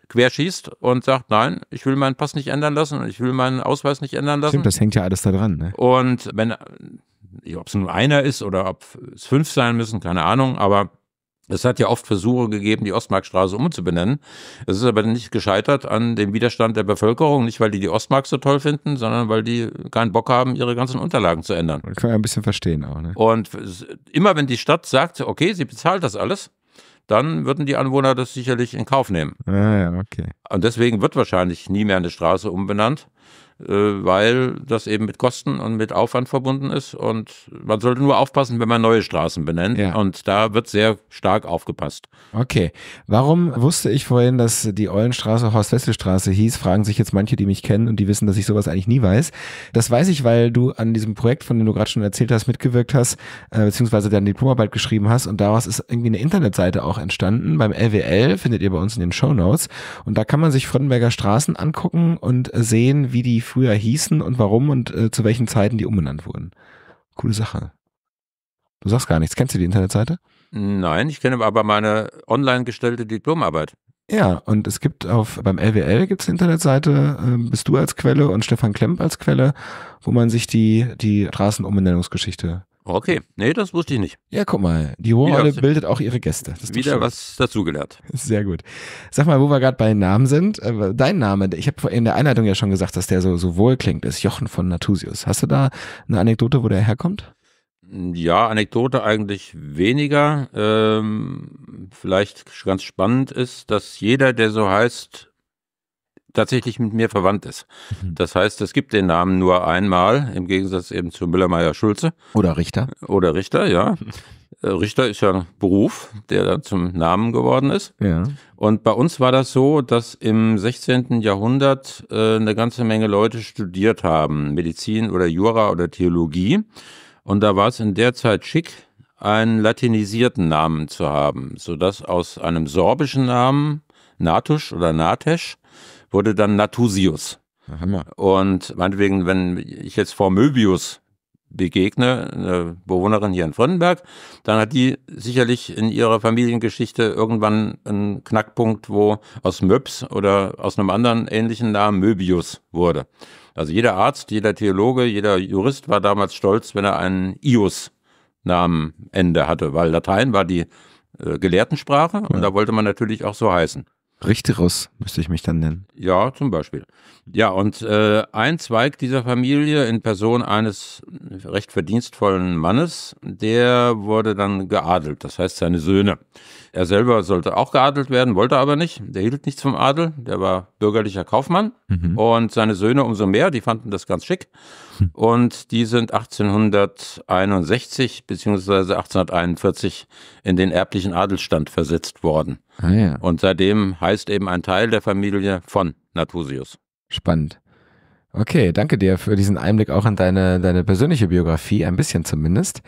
querschießt und sagt, nein, ich will meinen Pass nicht ändern lassen und ich will meinen Ausweis nicht ändern lassen. Stimmt, das hängt ja alles da dran. Ne? Und wenn, ob es nun einer ist oder ob es fünf sein müssen, keine Ahnung, aber es hat ja oft Versuche gegeben, die Ostmarkstraße umzubenennen. Es ist aber nicht gescheitert an dem Widerstand der Bevölkerung, nicht weil die die Ostmark so toll finden, sondern weil die keinen Bock haben, ihre ganzen Unterlagen zu ändern. Das kann man ein bisschen verstehen auch. Ne? Und immer wenn die Stadt sagt, okay, sie bezahlt das alles, dann würden die Anwohner das sicherlich in Kauf nehmen. Ah, ja, okay. Und deswegen wird wahrscheinlich nie mehr eine Straße umbenannt. Äh, weil das eben mit Kosten und mit Aufwand verbunden ist. Und man sollte nur aufpassen, wenn man neue Straßen benennt. Ja. Und da wird sehr stark aufgepasst. Okay. Warum wusste ich vorhin, dass die Eulenstraße Horst-Wessel-Straße hieß? Fragen sich jetzt manche, die mich kennen und die wissen, dass ich sowas eigentlich nie weiß. Das weiß ich, weil du an diesem Projekt, von dem du gerade schon erzählt hast, mitgewirkt hast, äh, beziehungsweise deine Diplomarbeit geschrieben hast. Und daraus ist irgendwie eine Internetseite auch entstanden. Beim LWL findet ihr bei uns in den Show Notes. Und da kann man sich Fröttenberger Straßen angucken und sehen, wie die früher hießen und warum und äh, zu welchen Zeiten die umbenannt wurden. Coole Sache. Du sagst gar nichts. Kennst du die Internetseite? Nein, ich kenne aber meine online gestellte Diplomarbeit. Ja, und es gibt auf beim LWL gibt es eine Internetseite, äh, bist du als Quelle und Stefan Klemp als Quelle, wo man sich die, die Straßenumbenennungsgeschichte Okay, nee, das wusste ich nicht. Ja, guck mal, die Warhol bildet auch ihre Gäste. wieder was dazugelernt. Sehr gut. Sag mal, wo wir gerade bei Namen sind, äh, dein Name, ich habe in der Einleitung ja schon gesagt, dass der so, so wohl klingt, ist Jochen von Natusius. Hast du da eine Anekdote, wo der herkommt? Hm, ja, Anekdote eigentlich weniger. Ähm, vielleicht ganz spannend ist, dass jeder, der so heißt, tatsächlich mit mir verwandt ist. Mhm. Das heißt, es gibt den Namen nur einmal, im Gegensatz eben zu Müller-Meyer-Schulze. Oder Richter. Oder Richter, ja. Äh, Richter ist ja ein Beruf, der dann zum Namen geworden ist. Ja. Und bei uns war das so, dass im 16. Jahrhundert äh, eine ganze Menge Leute studiert haben, Medizin oder Jura oder Theologie. Und da war es in der Zeit schick, einen latinisierten Namen zu haben, sodass aus einem sorbischen Namen Natusch oder Natesch wurde dann Natusius. Hammer. Und meinetwegen, wenn ich jetzt vor Möbius begegne, eine Bewohnerin hier in Fröndenberg, dann hat die sicherlich in ihrer Familiengeschichte irgendwann einen Knackpunkt, wo aus Möps oder aus einem anderen ähnlichen Namen Möbius wurde. Also jeder Arzt, jeder Theologe, jeder Jurist war damals stolz, wenn er einen Ius-Namenende hatte, weil Latein war die äh, Gelehrtensprache ja. und da wollte man natürlich auch so heißen. Richteros müsste ich mich dann nennen. Ja, zum Beispiel. Ja, und äh, ein Zweig dieser Familie in Person eines recht verdienstvollen Mannes, der wurde dann geadelt, das heißt seine Söhne. Er selber sollte auch geadelt werden, wollte aber nicht. Der hielt nichts vom Adel, der war bürgerlicher Kaufmann. Mhm. Und seine Söhne umso mehr, die fanden das ganz schick. Hm. Und die sind 1861 bzw. 1841 in den erblichen Adelsstand versetzt worden. Ah, ja. Und seitdem heißt eben ein Teil der Familie von Nathusius. Spannend. Okay, danke dir für diesen Einblick auch in deine, deine persönliche Biografie, ein bisschen zumindest.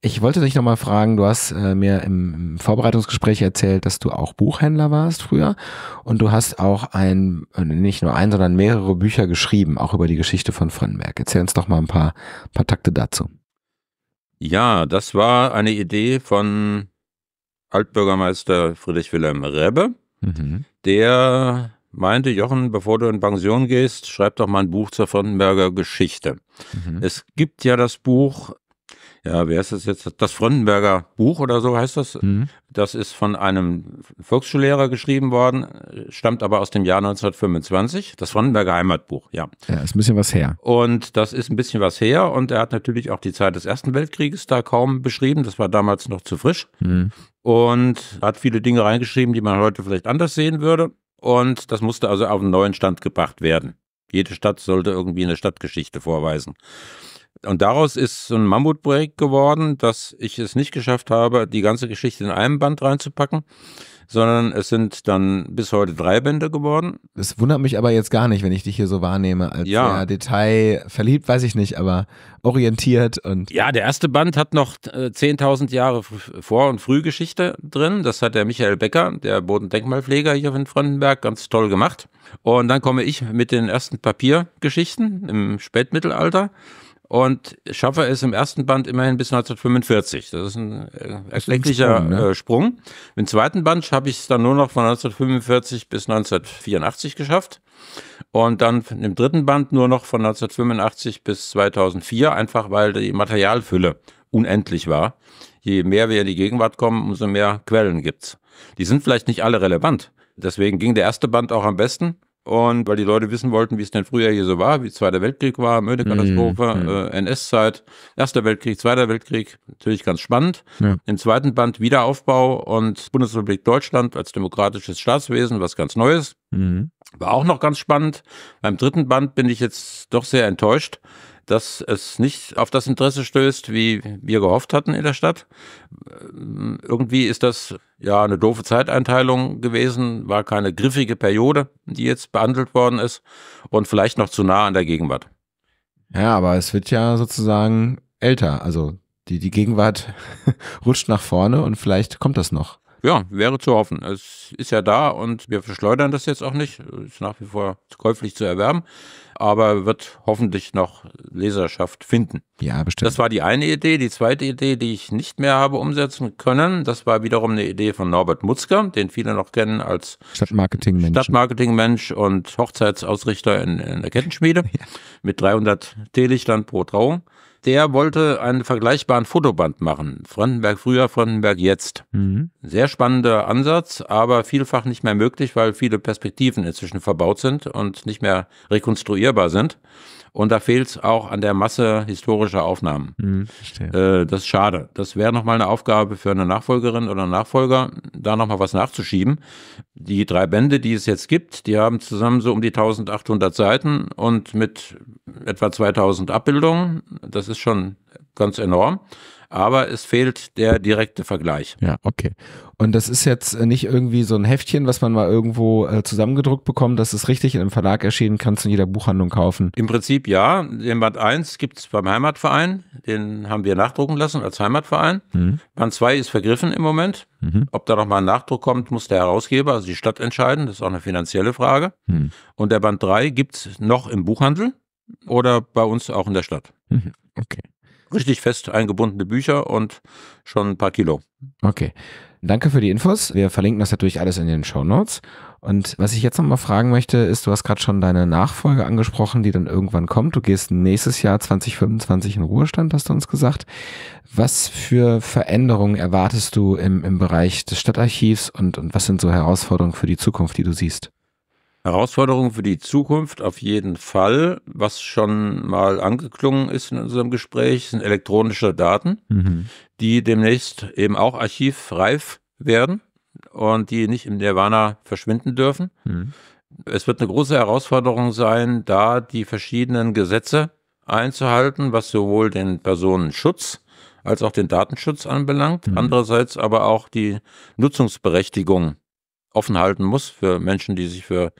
Ich wollte dich nochmal fragen, du hast äh, mir im, Vorbereitungsgespräch erzählt, dass du auch Buchhändler warst früher und du hast auch ein, äh, nicht nur ein, sondern mehrere Bücher geschrieben, auch über die Geschichte von Frönnberg. Erzähl uns doch mal ein paar, paar Takte dazu. Ja, das war eine Idee von Altbürgermeister Friedrich Wilhelm Rebbe, mhm. der meinte Jochen, bevor du in Pension gehst, schreib doch mal ein Buch zur Frontenberger Geschichte. Mhm. Es gibt ja das Buch, ja, wer ist das jetzt? Das Frontenberger Buch oder so heißt das. Mhm. Das ist von einem Volksschullehrer geschrieben worden, stammt aber aus dem Jahr 1925. Das Frontenberger Heimatbuch, ja. Ja, ist ein bisschen was her. Und das ist ein bisschen was her und er hat natürlich auch die Zeit des Ersten Weltkrieges da kaum beschrieben. Das war damals noch zu frisch. Mhm. Und hat viele Dinge reingeschrieben, die man heute vielleicht anders sehen würde. Und das musste also auf einen neuen Stand gebracht werden. Jede Stadt sollte irgendwie eine Stadtgeschichte vorweisen. Und daraus ist so ein Mammutprojekt geworden, dass ich es nicht geschafft habe, die ganze Geschichte in einem Band reinzupacken sondern es sind dann bis heute drei Bände geworden. Das wundert mich aber jetzt gar nicht, wenn ich dich hier so wahrnehme. Als ja. Detail verliebt, weiß ich nicht, aber orientiert und. Ja, der erste Band hat noch 10.000 äh, Jahre Vor- und Frühgeschichte drin. Das hat der Michael Becker, der Bodendenkmalpfleger hier in Frontenberg, ganz toll gemacht. Und dann komme ich mit den ersten Papiergeschichten im Spätmittelalter. Und Schaffer ist im ersten Band immerhin bis 1945. Das ist ein äh, erklecklicher Sprung, ne? Äh, Sprung. Im zweiten Band habe ich es dann nur noch von 1945 bis 1984 geschafft. Und dann im dritten Band nur noch von 1985 bis 2004, einfach weil die Materialfülle unendlich war. Je mehr wir in die Gegenwart kommen, umso mehr Quellen gibt es. Die sind vielleicht nicht alle relevant. Deswegen ging der erste Band auch am besten. Und weil die Leute wissen wollten, wie es denn früher hier so war, wie Zweiter Weltkrieg war, Mördekatastrophe, mhm. mhm. äh, NS-Zeit, Erster Weltkrieg, Zweiter Weltkrieg, natürlich ganz spannend. Ja. Im zweiten Band Wiederaufbau und Bundesrepublik Deutschland als demokratisches Staatswesen, was ganz Neues. Mhm. War auch noch ganz spannend. Beim dritten Band bin ich jetzt doch sehr enttäuscht, dass es nicht auf das Interesse stößt, wie wir gehofft hatten in der Stadt. Irgendwie ist das ja eine doofe Zeiteinteilung gewesen, war keine griffige Periode, die jetzt behandelt worden ist und vielleicht noch zu nah an der Gegenwart. Ja, aber es wird ja sozusagen älter, also die, die Gegenwart rutscht nach vorne und vielleicht kommt das noch. Ja, wäre zu hoffen. Es ist ja da und wir verschleudern das jetzt auch nicht. Es Ist nach wie vor käuflich zu erwerben aber wird hoffentlich noch Leserschaft finden. Ja, bestimmt. Das war die eine Idee. Die zweite Idee, die ich nicht mehr habe umsetzen können, das war wiederum eine Idee von Norbert Mutzker, den viele noch kennen als Stadtmarketingmensch Stadtmarketingmensch und Hochzeitsausrichter in, in der Kettenschmiede ja. mit 300 Teelichtern pro Trauung der wollte einen vergleichbaren Fotoband machen. Frontenberg früher, Frontenberg jetzt. Mhm. Sehr spannender Ansatz, aber vielfach nicht mehr möglich, weil viele Perspektiven inzwischen verbaut sind und nicht mehr rekonstruierbar sind. Und da fehlt es auch an der Masse historischer Aufnahmen. Mhm, äh, das ist schade. Das wäre nochmal eine Aufgabe für eine Nachfolgerin oder einen Nachfolger, da nochmal was nachzuschieben. Die drei Bände, die es jetzt gibt, die haben zusammen so um die 1800 Seiten und mit etwa 2000 Abbildungen. Das ist schon ganz enorm aber es fehlt der direkte Vergleich. Ja, okay. Und das ist jetzt äh, nicht irgendwie so ein Heftchen, was man mal irgendwo äh, zusammengedruckt bekommt. dass es richtig in einem Verlag erschienen, kann, zu jeder Buchhandlung kaufen. Im Prinzip ja. Den Band 1 gibt es beim Heimatverein. Den haben wir nachdrucken lassen als Heimatverein. Mhm. Band 2 ist vergriffen im Moment. Mhm. Ob da nochmal ein Nachdruck kommt, muss der Herausgeber, also die Stadt entscheiden. Das ist auch eine finanzielle Frage. Mhm. Und der Band 3 gibt es noch im Buchhandel oder bei uns auch in der Stadt. Mhm. Okay. Richtig fest eingebundene Bücher und schon ein paar Kilo. Okay. Danke für die Infos. Wir verlinken das natürlich alles in den Show Notes. Und was ich jetzt nochmal fragen möchte, ist, du hast gerade schon deine Nachfolge angesprochen, die dann irgendwann kommt. Du gehst nächstes Jahr 2025 in Ruhestand, hast du uns gesagt. Was für Veränderungen erwartest du im, im Bereich des Stadtarchivs und, und was sind so Herausforderungen für die Zukunft, die du siehst? Herausforderungen für die Zukunft auf jeden Fall, was schon mal angeklungen ist in unserem Gespräch, sind elektronische Daten, mhm. die demnächst eben auch archivreif werden und die nicht im Nirvana verschwinden dürfen. Mhm. Es wird eine große Herausforderung sein, da die verschiedenen Gesetze einzuhalten, was sowohl den Personenschutz als auch den Datenschutz anbelangt, mhm. andererseits aber auch die Nutzungsberechtigung offen halten muss für Menschen, die sich für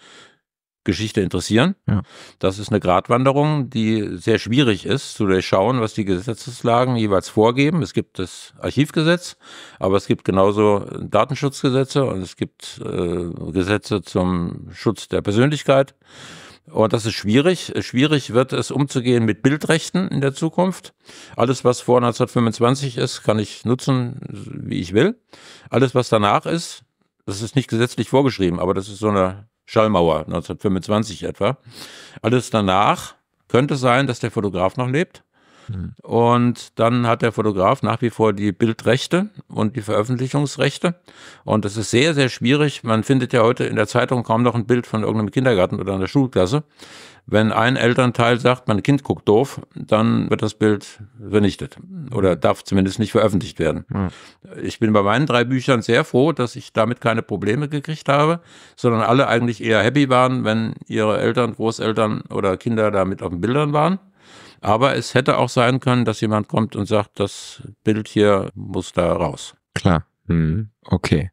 Geschichte interessieren. Ja. Das ist eine Gratwanderung, die sehr schwierig ist, zu durchschauen, was die Gesetzeslagen jeweils vorgeben. Es gibt das Archivgesetz, aber es gibt genauso Datenschutzgesetze und es gibt äh, Gesetze zum Schutz der Persönlichkeit. Und das ist schwierig. Schwierig wird es umzugehen mit Bildrechten in der Zukunft. Alles, was vor 1925 ist, kann ich nutzen, wie ich will. Alles, was danach ist, das ist nicht gesetzlich vorgeschrieben, aber das ist so eine Schallmauer, 1925 etwa. Alles danach könnte sein, dass der Fotograf noch lebt. Und dann hat der Fotograf nach wie vor die Bildrechte und die Veröffentlichungsrechte. Und das ist sehr, sehr schwierig. Man findet ja heute in der Zeitung kaum noch ein Bild von irgendeinem Kindergarten oder einer Schulklasse. Wenn ein Elternteil sagt, mein Kind guckt doof, dann wird das Bild vernichtet oder mhm. darf zumindest nicht veröffentlicht werden. Mhm. Ich bin bei meinen drei Büchern sehr froh, dass ich damit keine Probleme gekriegt habe, sondern alle eigentlich eher happy waren, wenn ihre Eltern, Großeltern oder Kinder damit auf den Bildern waren. Aber es hätte auch sein können, dass jemand kommt und sagt, das Bild hier muss da raus. Klar. Mhm. Okay.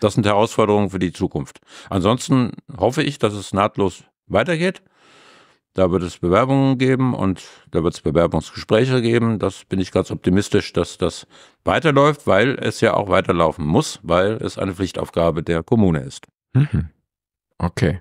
Das sind Herausforderungen für die Zukunft. Ansonsten hoffe ich, dass es nahtlos weitergeht. Da wird es Bewerbungen geben und da wird es Bewerbungsgespräche geben. Das bin ich ganz optimistisch, dass das weiterläuft, weil es ja auch weiterlaufen muss, weil es eine Pflichtaufgabe der Kommune ist. Mhm. Okay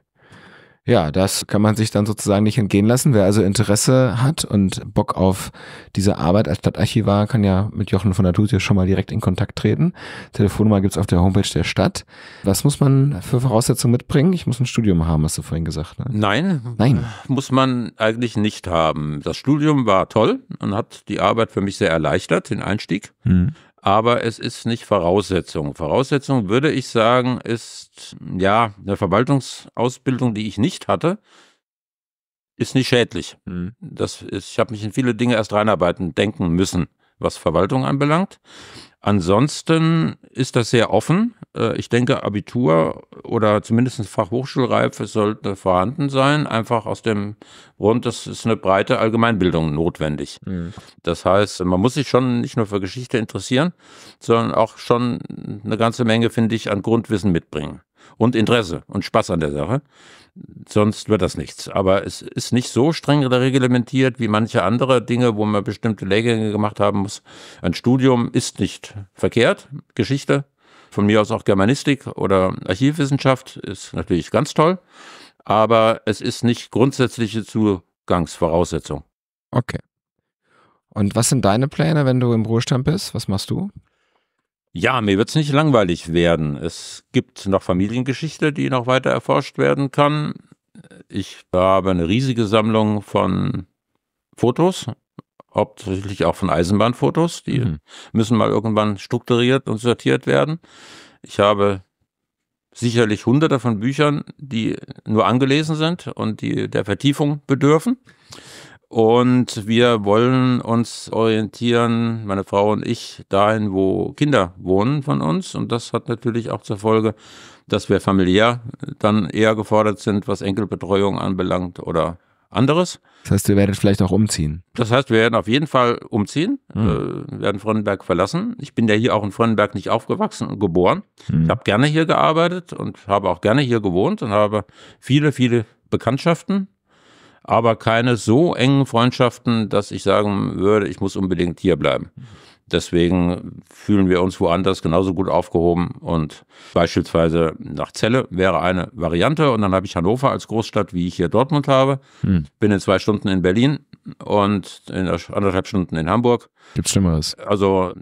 ja, das kann man sich dann sozusagen nicht entgehen lassen. Wer also Interesse hat und Bock auf diese Arbeit als Stadtarchivar, kann ja mit Jochen von der Tutje schon mal direkt in Kontakt treten. Telefonnummer gibt's auf der Homepage der Stadt. Was muss man für Voraussetzungen mitbringen? Ich muss ein Studium haben, hast du vorhin gesagt. Ne? Nein, Nein, muss man eigentlich nicht haben. Das Studium war toll und hat die Arbeit für mich sehr erleichtert, den Einstieg. Hm aber es ist nicht Voraussetzung. Voraussetzung, würde ich sagen, ist ja eine Verwaltungsausbildung, die ich nicht hatte, ist nicht schädlich. Mhm. Das ist, ich habe mich in viele Dinge erst reinarbeiten, denken müssen was Verwaltung anbelangt. Ansonsten ist das sehr offen. Äh, ich denke, Abitur oder zumindest Fachhochschulreife sollte vorhanden sein, einfach aus dem Grund, es ist eine breite Allgemeinbildung notwendig. Mhm. Das heißt, man muss sich schon nicht nur für Geschichte interessieren, sondern auch schon eine ganze Menge, finde ich, an Grundwissen mitbringen und Interesse und Spaß an der Sache. Sonst wird das nichts. Aber es ist nicht so streng reglementiert wie manche andere Dinge, wo man bestimmte Lehrgänge gemacht haben muss. Ein Studium ist nicht verkehrt. Geschichte, von mir aus auch Germanistik oder Archivwissenschaft ist natürlich ganz toll. Aber es ist nicht grundsätzliche Zugangsvoraussetzung. Okay. Und was sind deine Pläne, wenn du im Ruhestand bist? Was machst du? Ja, mir wird es nicht langweilig werden. Es gibt noch Familiengeschichte, die noch weiter erforscht werden kann. Ich habe eine riesige Sammlung von Fotos, hauptsächlich auch von Eisenbahnfotos. Die mhm. müssen mal irgendwann strukturiert und sortiert werden. Ich habe sicherlich hunderte von Büchern, die nur angelesen sind und die der Vertiefung bedürfen und wir wollen uns orientieren, meine Frau und ich, dahin, wo Kinder wohnen von uns. Und das hat natürlich auch zur Folge, dass wir familiär dann eher gefordert sind, was Enkelbetreuung anbelangt oder anderes. Das heißt, wir werden vielleicht auch umziehen. Das heißt, wir werden auf jeden Fall umziehen, mhm. äh, werden Fröndenberg verlassen. Ich bin ja hier auch in Fröndenberg nicht aufgewachsen und geboren. Mhm. Ich habe gerne hier gearbeitet und habe auch gerne hier gewohnt und habe viele, viele Bekanntschaften aber keine so engen Freundschaften, dass ich sagen würde, ich muss unbedingt hier bleiben. Deswegen fühlen wir uns woanders genauso gut aufgehoben und beispielsweise nach Celle wäre eine Variante und dann habe ich Hannover als Großstadt, wie ich hier Dortmund habe. Hm. Bin in zwei Stunden in Berlin und in anderthalb Stunden in Hamburg. Gibt's Schlimmeres? Also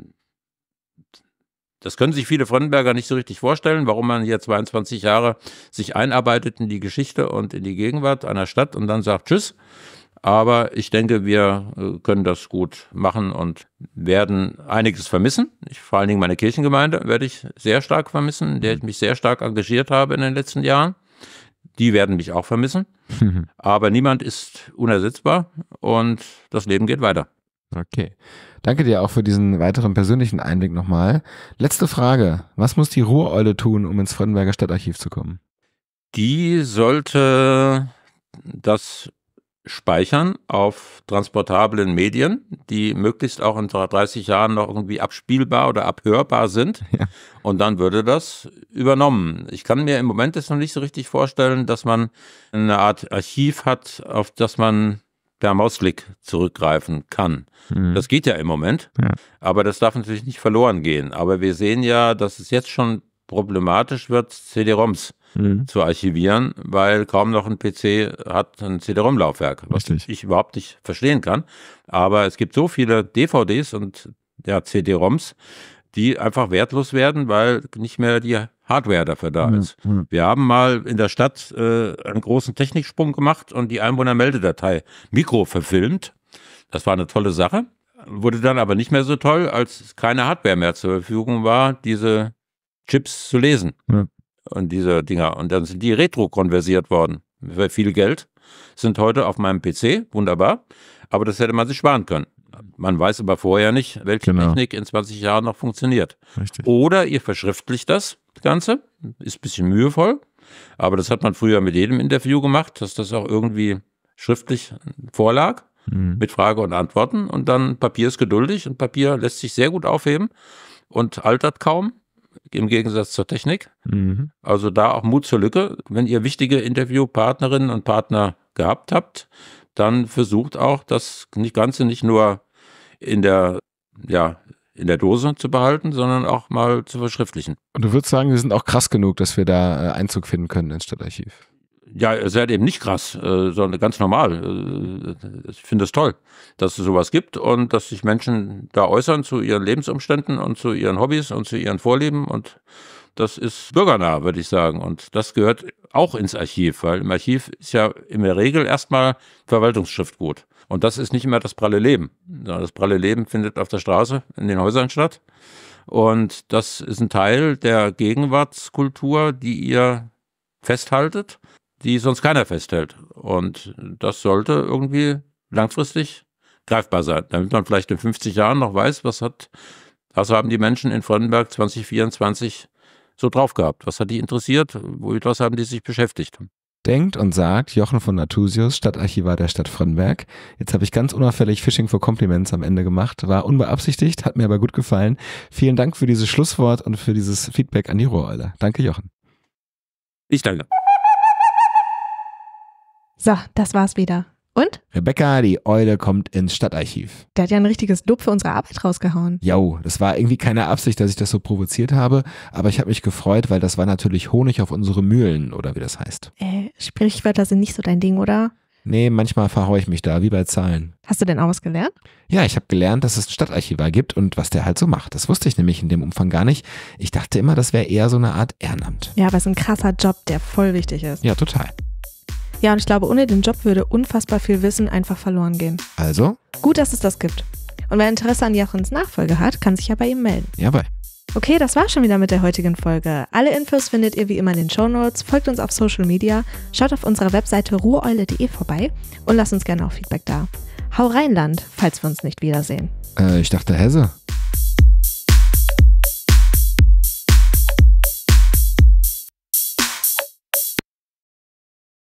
das können sich viele Fröndenberger nicht so richtig vorstellen, warum man hier 22 Jahre sich einarbeitet in die Geschichte und in die Gegenwart einer Stadt und dann sagt Tschüss. Aber ich denke, wir äh, können das gut machen und werden einiges vermissen. Ich, vor allen Dingen meine Kirchengemeinde werde ich sehr stark vermissen, in der ich mhm. mich sehr stark engagiert habe in den letzten Jahren. Die werden mich auch vermissen. Aber niemand ist unersetzbar und das Leben geht weiter. Okay. Danke dir auch für diesen weiteren persönlichen Einblick nochmal. Letzte Frage. Was muss die Ruhreule tun, um ins Frödenberger Stadtarchiv zu kommen? Die sollte das speichern auf transportablen Medien, die möglichst auch in 30 Jahren noch irgendwie abspielbar oder abhörbar sind. Ja. Und dann würde das übernommen. Ich kann mir im Moment das noch nicht so richtig vorstellen, dass man eine Art Archiv hat, auf das man per Mausklick zurückgreifen kann. Mhm. Das geht ja im Moment, ja. aber das darf natürlich nicht verloren gehen. Aber wir sehen ja, dass es jetzt schon problematisch wird, CD-ROMs mhm. zu archivieren, weil kaum noch ein PC hat ein CD-ROM-Laufwerk, was Richtig. ich überhaupt nicht verstehen kann. Aber es gibt so viele DVDs und ja, CD-ROMs, die einfach wertlos werden, weil nicht mehr die Hardware dafür da mhm, ist. Mhm. Wir haben mal in der Stadt äh, einen großen Techniksprung gemacht und die Einwohnermeldedatei Mikro verfilmt. Das war eine tolle Sache. Wurde dann aber nicht mehr so toll, als keine Hardware mehr zur Verfügung war, diese Chips zu lesen. Mhm. Und diese Dinger. Und dann sind die retro-konversiert worden. Für viel Geld. Sind heute auf meinem PC. Wunderbar. Aber das hätte man sich sparen können. Man weiß aber vorher nicht, welche genau. Technik in 20 Jahren noch funktioniert. Richtig. Oder ihr verschriftlicht das das Ganze. Ist ein bisschen mühevoll, aber das hat man früher mit jedem Interview gemacht, dass das auch irgendwie schriftlich vorlag mhm. mit Frage und Antworten. Und dann Papier ist geduldig und Papier lässt sich sehr gut aufheben und altert kaum im Gegensatz zur Technik. Mhm. Also da auch Mut zur Lücke. Wenn ihr wichtige Interviewpartnerinnen und Partner gehabt habt, dann versucht auch das Ganze nicht nur in der ja, in der Dose zu behalten, sondern auch mal zu verschriftlichen. Und du würdest sagen, wir sind auch krass genug, dass wir da äh, Einzug finden können ins Stadtarchiv? Ja, ihr seid eben nicht krass, äh, sondern ganz normal. Äh, ich finde es toll, dass es sowas gibt und dass sich Menschen da äußern zu ihren Lebensumständen und zu ihren Hobbys und zu ihren Vorlieben und das ist bürgernah, würde ich sagen. Und das gehört auch ins Archiv, weil im Archiv ist ja in der Regel erstmal Verwaltungsschriftgut. Und das ist nicht mehr das pralle Leben. Das pralle Leben findet auf der Straße, in den Häusern statt. Und das ist ein Teil der Gegenwartskultur, die ihr festhaltet, die sonst keiner festhält. Und das sollte irgendwie langfristig greifbar sein, damit man vielleicht in 50 Jahren noch weiß, was hat, was haben die Menschen in Frönnenberg 2024 so drauf gehabt? Was hat die interessiert? Womit was haben die sich beschäftigt? denkt und sagt, Jochen von Natusius, Stadtarchivar der Stadt Frönnberg. Jetzt habe ich ganz unauffällig Phishing for Compliments am Ende gemacht, war unbeabsichtigt, hat mir aber gut gefallen. Vielen Dank für dieses Schlusswort und für dieses Feedback an die Rohreuler. Danke, Jochen. Ich danke. So, das war's wieder. Und? Rebecca, die Eule, kommt ins Stadtarchiv. Der hat ja ein richtiges Lob für unsere Arbeit rausgehauen. Jo, das war irgendwie keine Absicht, dass ich das so provoziert habe, aber ich habe mich gefreut, weil das war natürlich Honig auf unsere Mühlen, oder wie das heißt. Äh, Sprichwörter sind nicht so dein Ding, oder? Nee, manchmal verhaue ich mich da, wie bei Zahlen. Hast du denn auch was gelernt? Ja, ich habe gelernt, dass es ein Stadtarchivar gibt und was der halt so macht. Das wusste ich nämlich in dem Umfang gar nicht. Ich dachte immer, das wäre eher so eine Art Ehrenamt. Ja, aber es ist ein krasser Job, der voll wichtig ist. Ja, total. Ja, und ich glaube, ohne den Job würde unfassbar viel Wissen einfach verloren gehen. Also? Gut, dass es das gibt. Und wer Interesse an Jochens Nachfolge hat, kann sich ja bei ihm melden. Jawohl. Okay, das war schon wieder mit der heutigen Folge. Alle Infos findet ihr wie immer in den Shownotes, folgt uns auf Social Media, schaut auf unserer Webseite ruheule.de vorbei und lasst uns gerne auch Feedback da. Hau rein, Land, falls wir uns nicht wiedersehen. Äh, ich dachte Hesse.